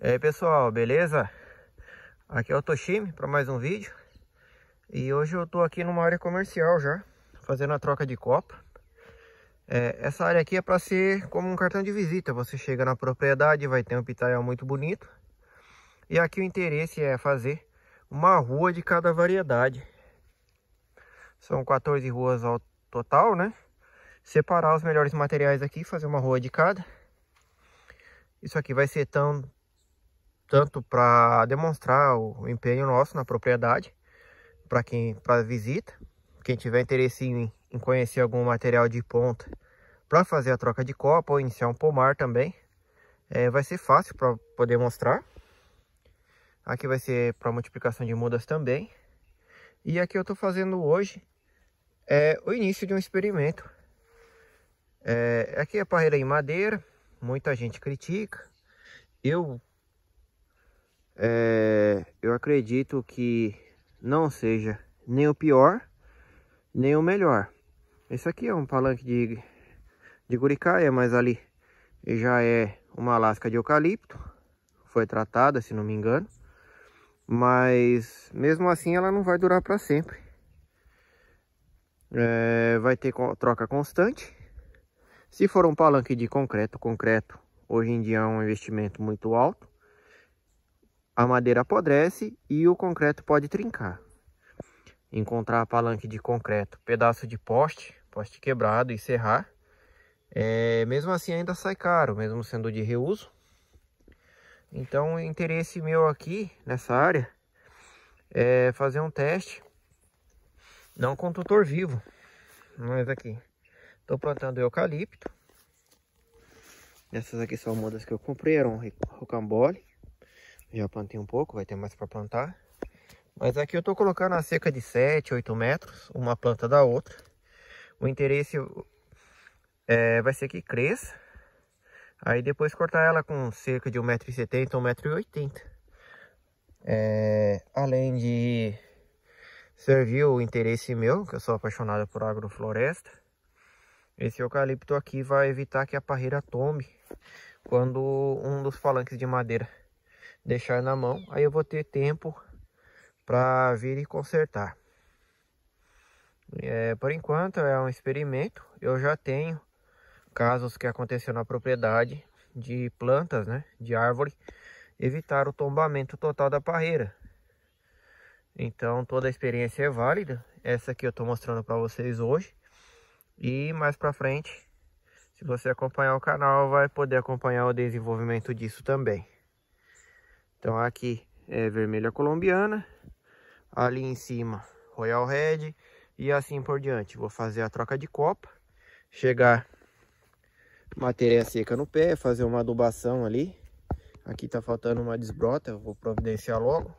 E aí pessoal, beleza? Aqui é o Toshimi para mais um vídeo E hoje eu tô aqui numa área comercial já Fazendo a troca de copa é, Essa área aqui é para ser como um cartão de visita Você chega na propriedade, vai ter um pitaial muito bonito E aqui o interesse é fazer uma rua de cada variedade São 14 ruas ao total, né? Separar os melhores materiais aqui, fazer uma rua de cada isso aqui vai ser tão, tanto para demonstrar o empenho nosso na propriedade para quem para visita, quem tiver interesse em, em conhecer algum material de ponta para fazer a troca de copa ou iniciar um pomar também, é, vai ser fácil para poder mostrar. Aqui vai ser para multiplicação de mudas também. E aqui eu estou fazendo hoje é o início de um experimento. É, aqui é parreira em madeira, muita gente critica. Eu é, eu acredito que não seja nem o pior, nem o melhor. Esse aqui é um palanque de, de guricaia, mas ali já é uma lasca de eucalipto. Foi tratada, se não me engano. Mas mesmo assim ela não vai durar para sempre. É, vai ter troca constante. Se for um palanque de concreto, concreto hoje em dia é um investimento muito alto a madeira apodrece e o concreto pode trincar. Encontrar palanque de concreto, pedaço de poste, poste quebrado e serrar. É, mesmo assim ainda sai caro, mesmo sendo de reuso. Então o interesse meu aqui nessa área é fazer um teste, não com tutor vivo, mas aqui. Estou plantando eucalipto. Essas aqui são mudas que eu comprei, eram rocambole. Já plantei um pouco, vai ter mais para plantar. Mas aqui eu estou colocando a cerca de 7, 8 metros, uma planta da outra. O interesse é, vai ser que cresça. Aí depois cortar ela com cerca de 1,70m, 1,80m. É, além de servir o interesse meu, que eu sou apaixonado por agrofloresta. Esse eucalipto aqui vai evitar que a parreira tome quando um dos falanques de madeira deixar na mão, aí eu vou ter tempo para vir e consertar. É, por enquanto é um experimento, eu já tenho casos que aconteceu na propriedade de plantas, né, de árvore, evitar o tombamento total da parreira. Então toda a experiência é válida, essa que eu estou mostrando para vocês hoje. E mais para frente, se você acompanhar o canal, vai poder acompanhar o desenvolvimento disso também. Então aqui é vermelha colombiana, ali em cima Royal Red e assim por diante. Vou fazer a troca de copa, chegar matéria seca no pé, fazer uma adubação ali. Aqui tá faltando uma desbrota, vou providenciar logo.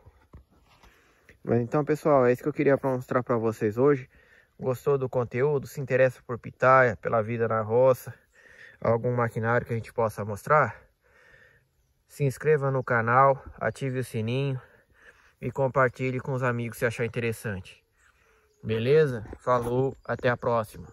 Mas então, pessoal, é isso que eu queria mostrar para vocês hoje. Gostou do conteúdo? Se interessa por pitaia, pela vida na roça, algum maquinário que a gente possa mostrar? se inscreva no canal, ative o sininho e compartilhe com os amigos se achar interessante. Beleza? Falou, até a próxima.